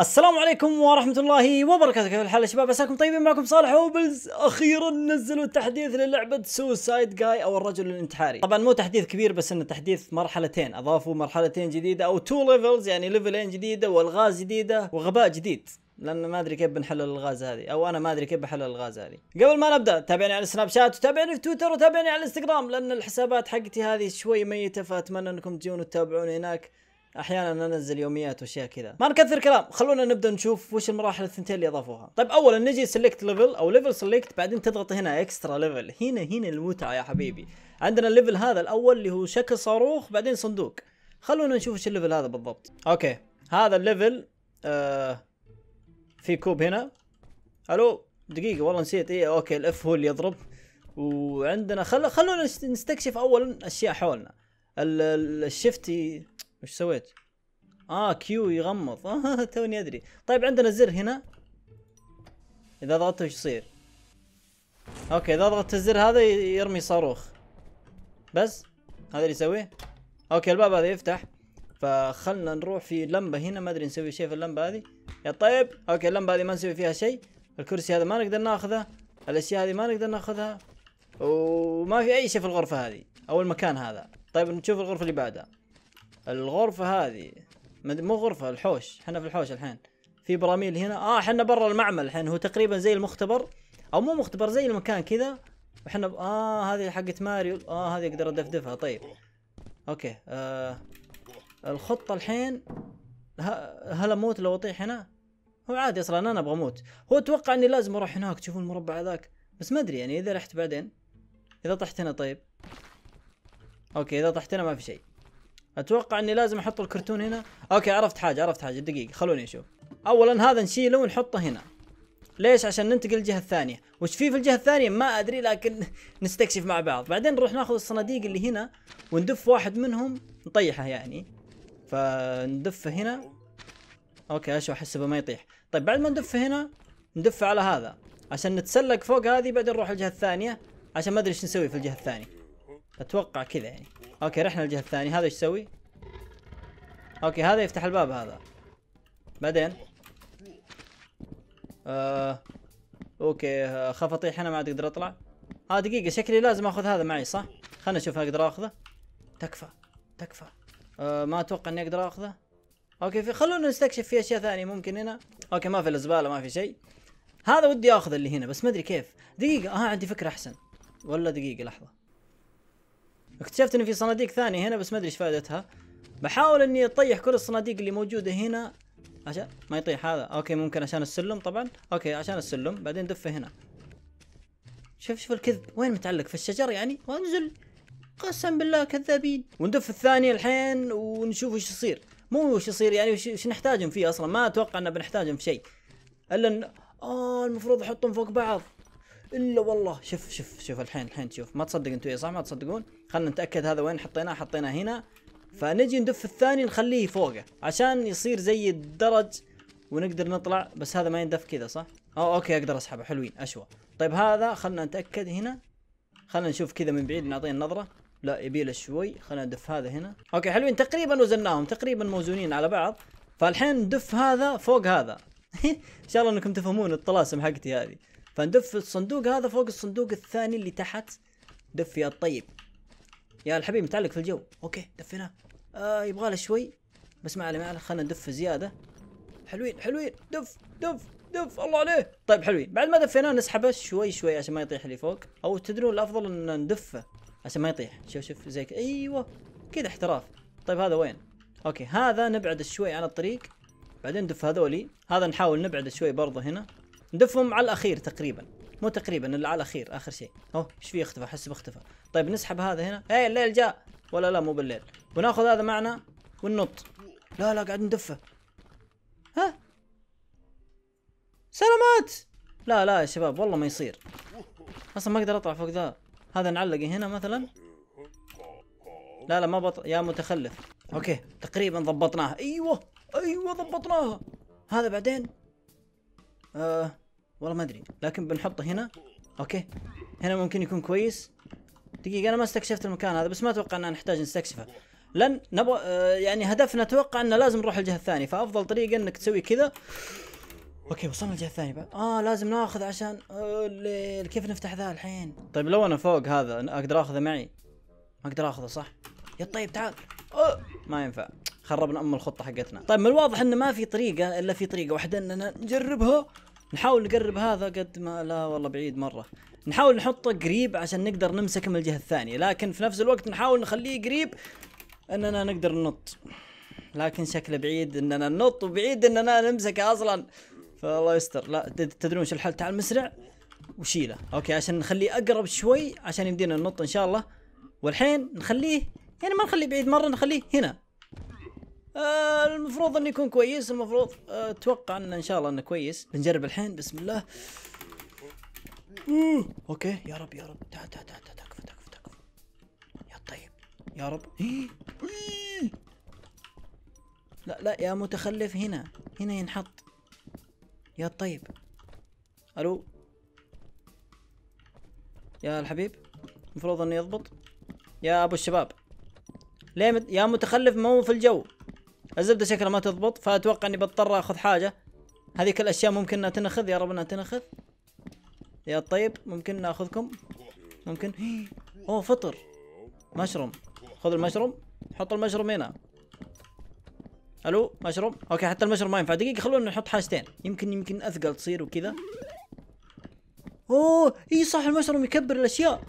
السلام عليكم ورحمة الله وبركاته كيف الحال يا شباب عساكم طيبين معكم صالح وبلز أخيرا نزلوا تحديث للعبة سوسايد جاي أو الرجل الانتحاري طبعا مو تحديث كبير بس انه تحديث مرحلتين أضافوا مرحلتين جديدة أو تو ليفلز يعني ليفلين جديدة والغاز جديدة وغباء جديد لان ما ادري كيف بنحل الالغاز هذه او انا ما ادري كيف بحل الالغاز هذه قبل ما نبدا تابعني على سناب شات وتابعني في تويتر وتابعني على الانستغرام لان الحسابات حقتي هذه شوي ميته فاتمنى انكم تجون وتتابعوني هناك احيانا انزل يوميات واشياء كذا ما نكثر كلام خلونا نبدا نشوف وش المراحل الثنتين اللي اضافوها طيب اولا نجي سلكت ليفل او ليفل سلكت بعدين تضغط هنا اكسترا ليفل هنا هنا المتعه يا حبيبي عندنا الليفل هذا الاول اللي هو شكل صاروخ بعدين صندوق خلونا نشوف وش الليفل هذا بالضبط اوكي هذا الليفل آه في كوب هنا الو دقيقه والله نسيت ايه اوكي الاف هو اللي يضرب وعندنا خل... خلونا نستكشف اولا اشياء حولنا الشفتي وش سويت؟ اه كيو يغمض آه توني ادري طيب عندنا زر هنا اذا ضغطته وش يصير؟ اوكي اذا ضغطت الزر هذا يرمي صاروخ بس هذا اللي يسويه اوكي الباب هذا يفتح فخلنا نروح في لمبه هنا ما ادري نسوي شيء في اللمبه هذه يا طيب اوكي اللمبه هذه ما نسوي فيها شيء الكرسي هذا ما نقدر ناخذه الاشياء هذه ما نقدر ناخذها وما في اي شيء في الغرفه هذه او المكان هذا طيب نشوف الغرفه اللي بعدها الغرفة هذه مو غرفة الحوش احنا في الحوش الحين في براميل هنا اه احنا برا المعمل الحين هو تقريبا زي المختبر او مو مختبر زي المكان كذا واحنا ب... اه هذه حقت ماريو اه هذه اقدر ادفدفها طيب اوكي آه الخطة الحين ه... هل اموت لو اطيح هنا؟ هو عادي اصلا انا ابغى اموت هو اتوقع اني لازم اروح هناك تشوفون المربع ذاك بس ما ادري يعني اذا رحت بعدين اذا طحت هنا طيب اوكي اذا طحت هنا ما في شيء اتوقع اني لازم احط الكرتون هنا اوكي عرفت حاجه عرفت حاجه دقيقه خلوني اشوف اولا هذا نشيله ونحطه هنا ليش عشان ننتقل للجهه الثانيه وش في في الجهه الثانيه ما ادري لكن نستكشف مع بعض بعدين نروح ناخذ الصناديق اللي هنا وندف واحد منهم نطيحه يعني فندفه هنا اوكي اشو احسبه ما يطيح طيب بعد ما ندفه هنا ندفه على هذا عشان نتسلق فوق هذه بعدين نروح الجهه الثانيه عشان ما ادري ايش نسوي في الجهه الثانيه اتوقع كذا يعني اوكي رحنا الجهه الثانيه هذا ايش يسوي اوكي هذا يفتح الباب هذا بعدين آه. اوكي آه. خاف اطيح انا ما عاد اقدر اطلع اه دقيقة شكلي لازم اخذ هذا معي صح؟ خلنا نشوف اقدر اخذه تكفى تكفى آه ما اتوقع اني اقدر اخذه اوكي في خلونا نستكشف في اشياء ثانية ممكن هنا اوكي ما في الزبالة ما في شيء هذا ودي اخذ اللي هنا بس ما ادري كيف دقيقة اه عندي فكرة احسن ولا دقيقة لحظة اكتشفت ان في صناديق ثانيه هنا بس ما ادري ايش فائدتها بحاول اني اطيح كل الصناديق اللي موجوده هنا عشان ما يطيح هذا اوكي ممكن عشان السلم طبعا اوكي عشان السلم بعدين دفه هنا شوف شوف الكذب وين متعلق في الشجر يعني وانزل قسم بالله كذابين وندف الثانية الحين ونشوف وش يصير مو وش يصير يعني وش, نحتاجهم فيه اصلا ما اتوقع ان بنحتاجهم في شيء الا ان اه المفروض احطهم فوق بعض الا والله شوف شوف شوف الحين الحين شوف ما تصدق انتم إيه، صح ما تصدقون خلنا نتاكد هذا وين حطيناه حطيناه هنا فنجي ندف الثاني نخليه فوقه عشان يصير زي الدرج ونقدر نطلع بس هذا ما يندف كذا صح أو اوكي اقدر اسحبه حلوين اشوى طيب هذا خلنا نتاكد هنا خلنا نشوف كذا من بعيد نعطيه نظره لا له شوي خلنا ندف هذا هنا اوكي حلوين تقريبا وزناهم تقريبا موزونين على بعض فالحين ندف هذا فوق هذا ان شاء الله انكم تفهمون الطلاسم حقتي هذه فندف الصندوق هذا فوق الصندوق الثاني اللي تحت دف يا الطيب يا الحبيب متعلق في الجو اوكي دفيناه آه يبغى له شوي بس ما عليه ما عليه خلينا ندف زياده حلوين حلوين دف دف دف الله عليه طيب حلوين بعد ما دفيناه نسحبه شوي شوي عشان ما يطيح اللي فوق او تدرون الافضل ان ندفه عشان ما يطيح شوف شوف زي كذا ايوه كذا احتراف طيب هذا وين اوكي هذا نبعد شوي عن الطريق بعدين ندف هذولي هذا نحاول نبعد شوي برضه هنا ندفهم على الاخير تقريبا مو تقريبا الا على الاخير اخر شيء اوه ايش فيه اختفى احس اختفى طيب نسحب هذا هنا اي الليل جاء ولا لا مو بالليل وناخذ هذا معنا وننط لا لا قاعد ندفه ها سلامات لا لا يا شباب والله ما يصير اصلا ما اقدر اطلع فوق ذا هذا نعلقه هنا مثلا لا لا ما بط يا متخلف اوكي تقريبا ضبطناها ايوه ايوه ضبطناها هذا بعدين آه والله ما ادري لكن بنحطه هنا اوكي هنا ممكن يكون كويس دقيقه انا ما استكشفت المكان هذا بس ما اتوقع ان نحتاج نستكشفه لان نبغى آه، يعني هدفنا اتوقع انه لازم نروح الجهه الثانيه فافضل طريقه انك تسوي كذا اوكي وصلنا الجهه الثانيه بقى اه لازم ناخذ عشان الليل آه، كيف نفتح ذا الحين طيب لو انا فوق هذا أنا اقدر اخذه معي ما اقدر اخذه صح يا طيب تعال أوه. ما ينفع خربنا ام الخطه حقتنا طيب من الواضح انه ما في طريقه الا في طريقه واحده اننا نجربها نحاول نقرب هذا قد ما لا والله بعيد مره نحاول نحطه قريب عشان نقدر نمسكه من الجهه الثانيه لكن في نفس الوقت نحاول نخليه قريب اننا نقدر ننط لكن شكله بعيد اننا ننط وبعيد اننا نمسكه اصلا فالله يستر لا تدرون شو الحل تعال مسرع وشيله اوكي عشان نخليه اقرب شوي عشان يمدينا ننط ان شاء الله والحين نخليه يعني ما نخليه بعيد مره نخليه هنا آه المفروض انه يكون كويس المفروض آه، اتوقع آه انه ان شاء الله انه كويس بنجرب الحين بسم الله اوكي يا رب يا رب تعال تعال تعال تكفى تكفى تكفى يا طيب يا رب لا لا يا متخلف هنا هنا ينحط يا طيب الو يا الحبيب المفروض انه يضبط يا ابو الشباب ليه مت... يا متخلف مو في الجو الزبده شكلها ما تضبط فاتوقع اني بضطر اخذ حاجه هذيك الاشياء ممكن انها تنخذ يا رب انها تنخذ يا طيب ممكن ناخذكم ممكن اوه فطر مشروم خذ المشروم حط المشروم هنا الو مشروم اوكي حتى المشروم ما ينفع دقيقه خلونا نحط حاجتين يمكن يمكن اثقل تصير وكذا اوه اي صح المشروم يكبر الاشياء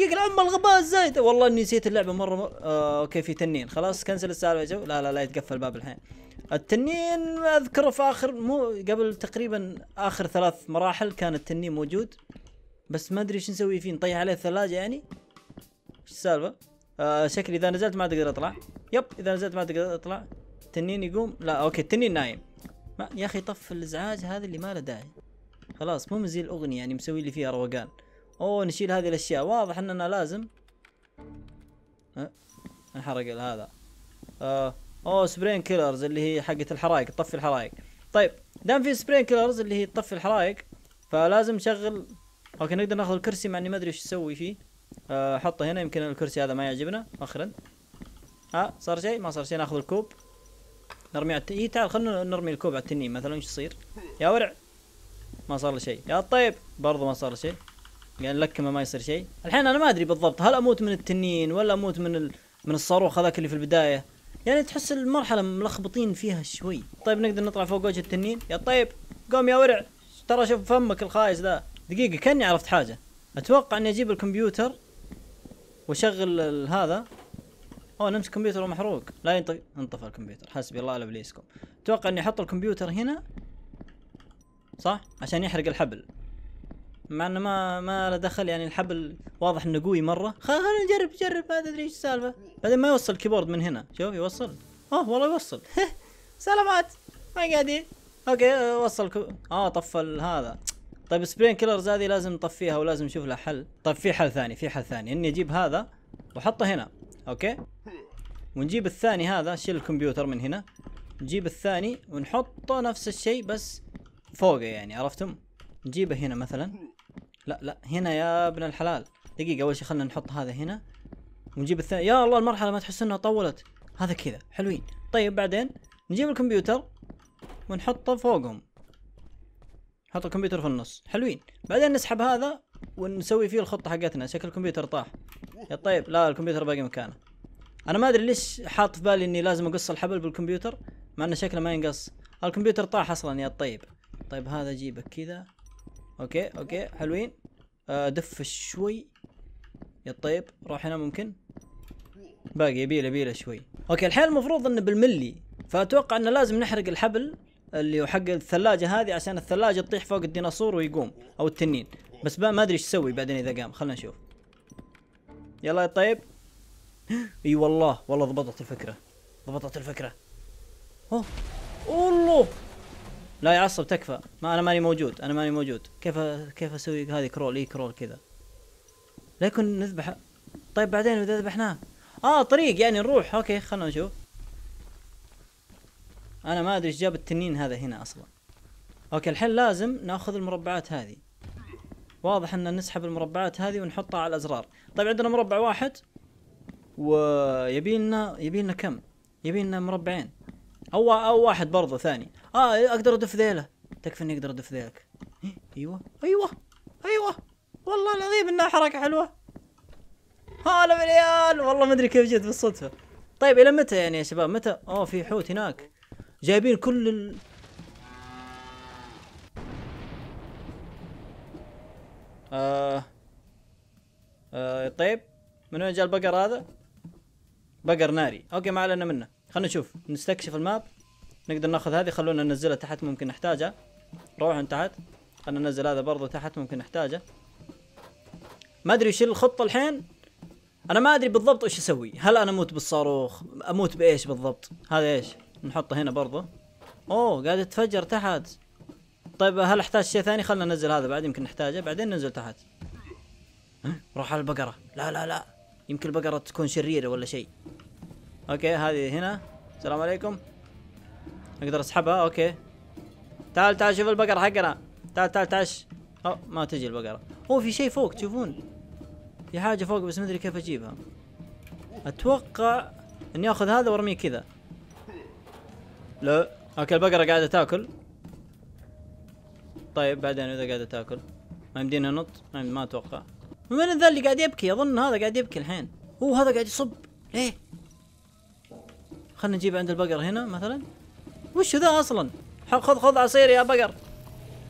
يقل عم الغباء الزايد والله اني نسيت اللعبه مره, مرة آه اوكي في تنين خلاص كنسل السالفه لا لا لا يتقفل الباب الحين التنين اذكره في اخر مو قبل تقريبا اخر ثلاث مراحل كان التنين موجود بس ما ادري ايش نسوي فيه نطيح عليه الثلاجه يعني ايش السالفه آه شكلي اذا نزلت ما تقدر اطلع يب اذا نزلت ما تقدر اطلع التنين يقوم لا اوكي التنين نايم ما يا اخي طف الازعاج هذا اللي ما له داعي خلاص مو زي الاغنيه يعني مسوي لي فيها روقان اوه نشيل هذه الاشياء واضح اننا لازم انحرق أه؟ هذا آه اوه سبرين كيلرز اللي هي حقت الحرايق تطفي الحرايق طيب دام في سبرين كيلرز اللي هي تطفي الحرايق فلازم نشغل اوكي نقدر ناخذ الكرسي مع اني ما ادري ايش اسوي فيه آه، حطه هنا يمكن الكرسي هذا ما يعجبنا اخرا ها آه، صار شيء ما صار شيء ناخذ الكوب نرمي على التنين إيه، تعال خلنا نرمي الكوب على التنين مثلا ايش يصير يا ورع ما صار له شيء يا طيب برضه ما صار له شيء يعني لكمه ما يصير شيء الحين انا ما ادري بالضبط هل اموت من التنين ولا اموت من ال... من الصاروخ هذاك اللي في البدايه يعني تحس المرحله ملخبطين فيها شوي طيب نقدر نطلع فوق وجه التنين يا طيب قوم يا ورع ترى شوف فمك الخايس ذا دقيقه كاني عرفت حاجه اتوقع اني اجيب الكمبيوتر واشغل هذا اوه نمسك الكمبيوتر ومحروق لا ينطفي انطفى الكمبيوتر حسبي الله على ابليسكم اتوقع اني احط الكمبيوتر هنا صح عشان يحرق الحبل مع انه ما ما له دخل يعني الحبل واضح انه قوي مره خلينا نجرب نجرب ما ادري ايش السالفه بعدين ما يوصل الكيبورد من هنا شوف يوصل اه والله يوصل سلامات ما قاعدين اوكي وصل كو... اه طفى هذا طيب سبرين كيلرز هذه لازم نطفيها ولازم نشوف لها حل طيب في حل ثاني في حل ثاني اني اجيب هذا واحطه هنا اوكي ونجيب الثاني هذا شيل الكمبيوتر من هنا نجيب الثاني ونحطه نفس الشيء بس فوقه يعني عرفتم نجيبه هنا مثلا لا لا هنا يا ابن الحلال دقيقة أول شي خلنا نحط هذا هنا ونجيب الثاني يا الله المرحلة ما تحس انها طولت هذا كذا حلوين طيب بعدين نجيب الكمبيوتر ونحطه فوقهم نحط الكمبيوتر في النص حلوين بعدين نسحب هذا ونسوي فيه الخطة حقتنا شكل الكمبيوتر طاح يا طيب لا الكمبيوتر باقي مكانه انا ما ادري ليش حاط في بالي اني لازم اقص الحبل بالكمبيوتر مع انه شكله ما ينقص الكمبيوتر طاح اصلا يا طيب طيب هذا جيبك كذا اوكي اوكي حلوين آه، دف شوي يا طيب روح هنا ممكن باقي يبيله يبيله شوي اوكي الحين المفروض انه بالملي فاتوقع انه لازم نحرق الحبل اللي حق الثلاجه هذه عشان الثلاجه تطيح فوق الديناصور ويقوم او التنين بس ما ادري ايش اسوي بعدين اذا قام خلنا نشوف يلا يا طيب اي والله والله ضبطت الفكره ضبطت الفكره اوه الله لا يعصب تكفى ما انا ماني موجود انا ماني موجود كيف كيف اسوي هذه كرول اي كرول كذا لا يكون نذبح طيب بعدين اذا ذبحناه اه طريق يعني نروح اوكي خلنا نشوف انا ما ادري ايش جاب التنين هذا هنا اصلا اوكي الحين لازم ناخذ المربعات هذه واضح ان نسحب المربعات هذه ونحطها على الازرار طيب عندنا مربع واحد ويبي لنا يبي لنا كم يبي لنا مربعين او او واحد برضه ثاني اه اقدر ادف ذيله تكفى اني اقدر ادف ذيلك إيه، ايوه ايوه ايوه والله العظيم انها حركه حلوه هلا بالعيال والله ما ادري كيف جت بالصدفه طيب الى متى يعني يا شباب متى اوه في حوت هناك جايبين كل ال... آه. آه طيب من وين جاء البقر هذا؟ بقر ناري، اوكي ما علينا منه. خلنا نشوف نستكشف الماب نقدر ناخذ هذه خلونا ننزلها تحت ممكن نحتاجها روحوا تحت خلنا ننزل هذا برضو تحت ممكن نحتاجه ما ادري وش الخطه الحين انا ما ادري بالضبط وش اسوي هل انا اموت بالصاروخ اموت بايش بالضبط هذا ايش نحطه هنا برضو اوه قاعد تفجر تحت طيب هل احتاج شيء ثاني خلنا ننزل هذا بعد يمكن نحتاجه بعدين ننزل تحت روح على البقره لا لا لا يمكن البقره تكون شريره ولا شيء اوكي هذه هنا السلام عليكم اقدر اسحبها اوكي تعال تعال شوف البقرة حقنا تعال تعال تعش أو ما تجي البقرة اوه في شيء فوق تشوفون في حاجة فوق بس ما ادري كيف اجيبها اتوقع اني اخذ هذا وارميه كذا لا اوكي البقرة قاعدة تاكل طيب بعدين اذا قاعدة تاكل ما يمدينا نط ما, اتوقع من ذا اللي قاعد يبكي اظن هذا قاعد يبكي الحين اوه هذا قاعد يصب ليه خلنا نجيب عند البقر هنا مثلا وش ذا اصلا خذ خذ عصير يا بقر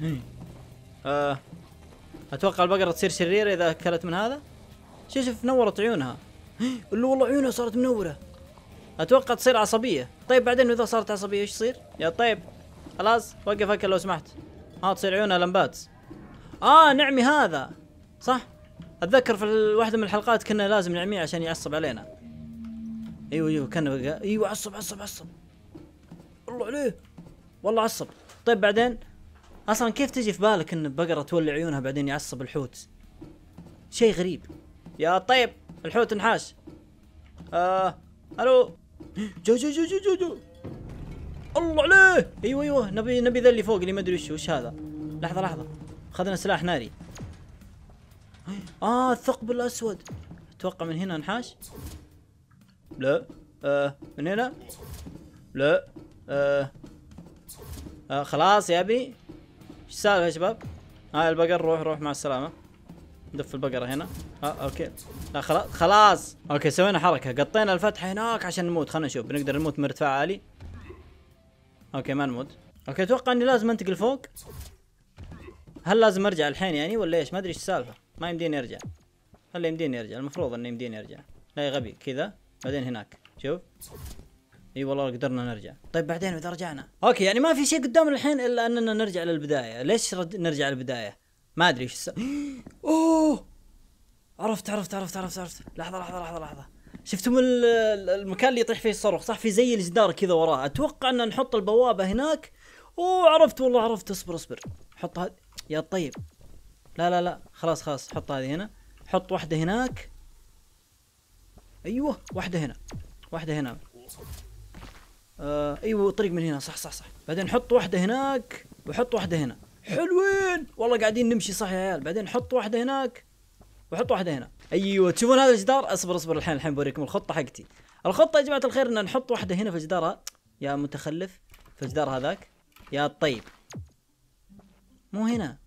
إيه. آه. اتوقع البقرة تصير شريرة اذا اكلت من هذا شوف شوف نورت عيونها إيه، اللي والله عيونها صارت منورة اتوقع تصير عصبية طيب بعدين اذا صارت عصبية ايش يصير يا طيب خلاص وقف اكل لو سمحت ها تصير عيونها لمبات اه نعمي هذا صح اتذكر في واحدة من الحلقات كنا لازم نعميه عشان يعصب علينا ايوه ايوه كان ايوه عصب عصب عصب الله عليه والله عصب طيب بعدين اصلا كيف تجي في بالك ان بقره تولع عيونها بعدين يعصب الحوت شيء غريب يا طيب الحوت انحاش آه. الو جو جو جو جو جو, جو. الله عليه ايوه ايوه نبي نبي ذا اللي فوق اللي ما ادري وش وش هذا لحظه لحظه خذنا سلاح ناري اه الثقب الاسود اتوقع من هنا انحاش لا آه من هنا لا آه آه خلاص يا ابي ايش السالفه يا شباب هاي آه البقر روح روح مع السلامه دف البقره هنا اه اوكي لا خلاص خلاص اوكي سوينا حركه قطينا الفتحه هناك عشان نموت خلينا نشوف بنقدر نموت مرتفع عالي اوكي ما نموت اوكي اتوقع اني لازم انتقل فوق هل لازم ارجع الحين يعني ولا ايش ما ادري ايش السالفه ما يمديني ارجع هل يمديني ارجع المفروض انه يمديني ارجع لا يا غبي كذا بعدين هناك شوف اي والله قدرنا نرجع طيب بعدين اذا رجعنا اوكي يعني ما في شيء قدامنا الحين الا اننا نرجع للبدايه ليش رد نرجع للبدايه ما ادري ايش اوه عرفت عرفت عرفت عرفت عرفت لحظه لحظه لحظه لحظه شفتم المكان اللي يطيح فيه الصاروخ صح في زي الجدار كذا وراه اتوقع ان نحط البوابه هناك اوه عرفت والله عرفت اصبر اصبر حط هذه يا طيب لا لا لا خلاص خلاص حط هذه هنا حط واحده هناك ايوه واحده هنا واحده هنا آه ايوه طريق من هنا صح صح صح بعدين حط واحده هناك وحط واحده هنا حلوين والله قاعدين نمشي صح يا عيال بعدين حط واحده هناك وحط واحده هنا ايوه تشوفون هذا الجدار اصبر اصبر الحين الحين بوريكم الخطه حقتي الخطه يا جماعه الخير ان نحط واحده هنا في الجدار يا متخلف في الجدار هذاك يا طيب مو هنا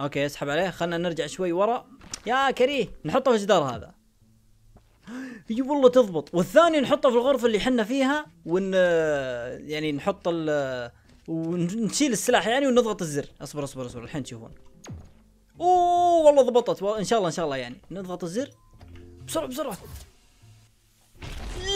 اوكي اسحب عليه خلنا نرجع شوي ورا يا كريه نحطه في الجدار هذا هي والله تضبط والثاني نحطه في الغرفه اللي حنا فيها ون آه، يعني نحط ال آه، ونشيل السلاح يعني ونضغط الزر اصبر اصبر اصبر الحين تشوفون اوه والله ضبطت ان شاء الله ان شاء الله يعني نضغط الزر بسرعه بسرعه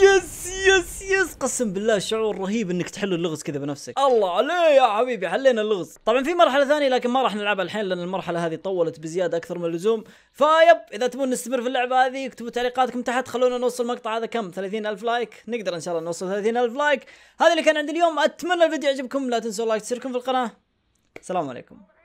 يس يس يس قسم بالله شعور رهيب انك تحل اللغز كذا بنفسك الله عليه يا حبيبي حلينا اللغز طبعا في مرحله ثانيه لكن ما راح نلعبها الحين لان المرحله هذه طولت بزياده اكثر من اللزوم فيب اذا تبون نستمر في اللعبه هذه اكتبوا تعليقاتكم تحت خلونا نوصل المقطع هذا كم 30000 لايك نقدر ان شاء الله نوصل 30000 لايك هذا اللي كان عندي اليوم اتمنى الفيديو يعجبكم لا تنسوا لايك تشتركون في القناه السلام عليكم